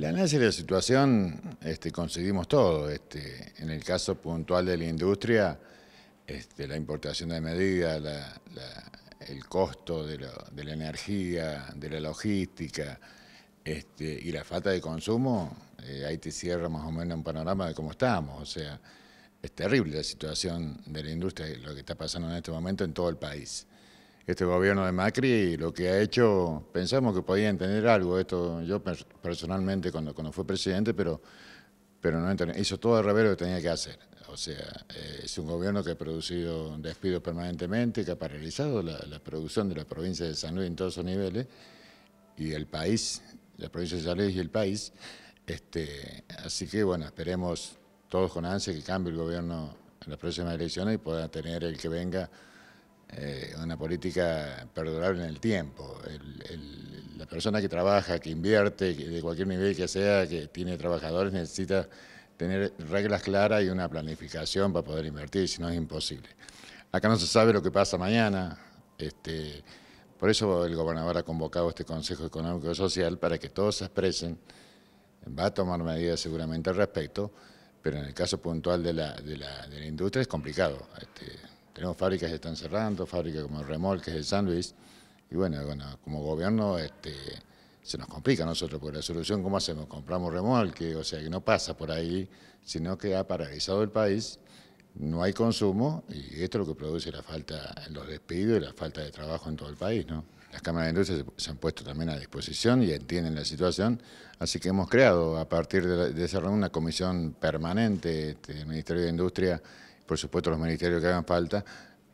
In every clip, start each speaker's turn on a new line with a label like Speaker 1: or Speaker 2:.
Speaker 1: La análisis de la situación este, conseguimos todo. Este, en el caso puntual de la industria, este, la importación de medidas, el costo de, la energía, de la logística este, y la falta de consumo, eh, ahí te cierra más o menos un panorama de cómo estamos. O sea, es terrible la situación de la industria, lo que está pasando en este momento en todo el país este gobierno de Macri y lo que ha hecho, pensamos que podía entender algo, esto yo personalmente cuando, cuando fue presidente, pero, pero no hizo todo al revés lo que tenía que hacer. O sea, eh, es un gobierno que ha producido despidos permanentemente, que ha paralizado la, producción de la provincia de San Luis en todos sus niveles y el país, la provincia de San Luis y el país. Este, así que bueno, esperemos todos con ansia que cambie el gobierno en las próximas elecciones y pueda tener el que venga eh, una política perdurable en el tiempo. la persona que trabaja, que invierte, de cualquier nivel que sea, que tiene trabajadores, necesita tener reglas claras y una planificación para poder invertir, si no es imposible. Acá no se sabe lo que pasa mañana. Este, por eso el gobernador ha convocado este Consejo Económico y Social para que todos se expresen. Va a tomar medidas seguramente al respecto, pero en el caso puntual de la, de la, industria es complicado. Este, tenemos fábricas que están cerrando, fábricas como Remolques de San Luis, y bueno, como gobierno este, se nos complica a nosotros, porque la solución, ¿cómo hacemos? Compramos remolque, o sea, que no pasa por ahí, sino que ha paralizado el país, no hay consumo, y esto es lo que produce la falta, los despidos y la falta de trabajo en todo el país, ¿no? Las cámaras de industria se, han puesto también a disposición y entienden la situación, así que hemos creado a partir de, de esa reunión una comisión permanente del este, Ministerio de Industria por supuesto los ministerios que hagan falta,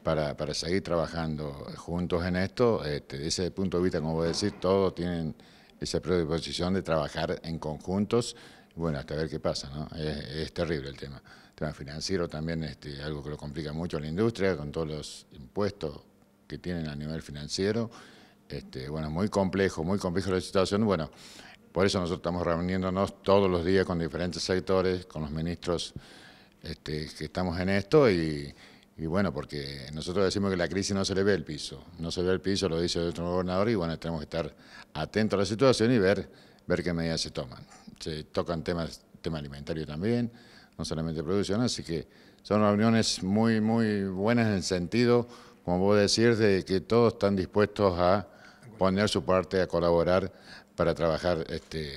Speaker 1: para, seguir trabajando juntos en esto. Este, desde ese punto de vista, como voy a decir, todos tienen esa predisposición de trabajar en conjuntos. Bueno, hasta ver qué pasa, ¿no? Es, terrible el tema. El tema financiero también este, algo que lo complica mucho la industria, con todos los impuestos que tienen a nivel financiero. Este, bueno, muy complejo, muy complejo la situación. Bueno, por eso nosotros estamos reuniéndonos todos los días con diferentes sectores, con los ministros este, que estamos en esto y, bueno, porque nosotros decimos que la crisis no se le ve el piso, no se ve el piso, lo dice el otro gobernador y bueno, tenemos que estar atentos a la situación y ver, ver qué medidas se toman. Se tocan temas, tema alimentario también, no solamente producción, así que son reuniones muy, muy buenas en el sentido, como puedo decir, de que todos están dispuestos a poner su parte, a colaborar para trabajar este,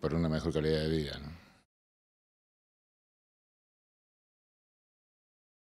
Speaker 1: por una mejor calidad de vida.